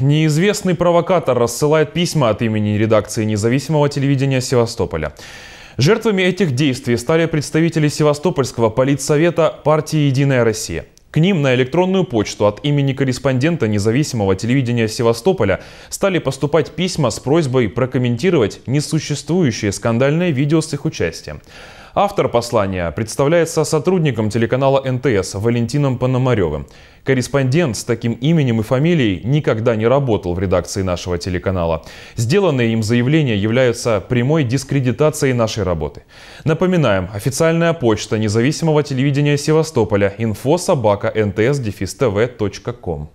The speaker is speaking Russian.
Неизвестный провокатор рассылает письма от имени редакции независимого телевидения Севастополя. Жертвами этих действий стали представители Севастопольского политсовета партии «Единая Россия». К ним на электронную почту от имени корреспондента независимого телевидения Севастополя стали поступать письма с просьбой прокомментировать несуществующие скандальные видео с их участием. Автор послания представляется сотрудником телеканала НТС Валентином Пономаревым. Корреспондент с таким именем и фамилией никогда не работал в редакции нашего телеканала. Сделанные им заявления являются прямой дискредитацией нашей работы. Напоминаем, официальная почта независимого телевидения Севастополя info собака tvcom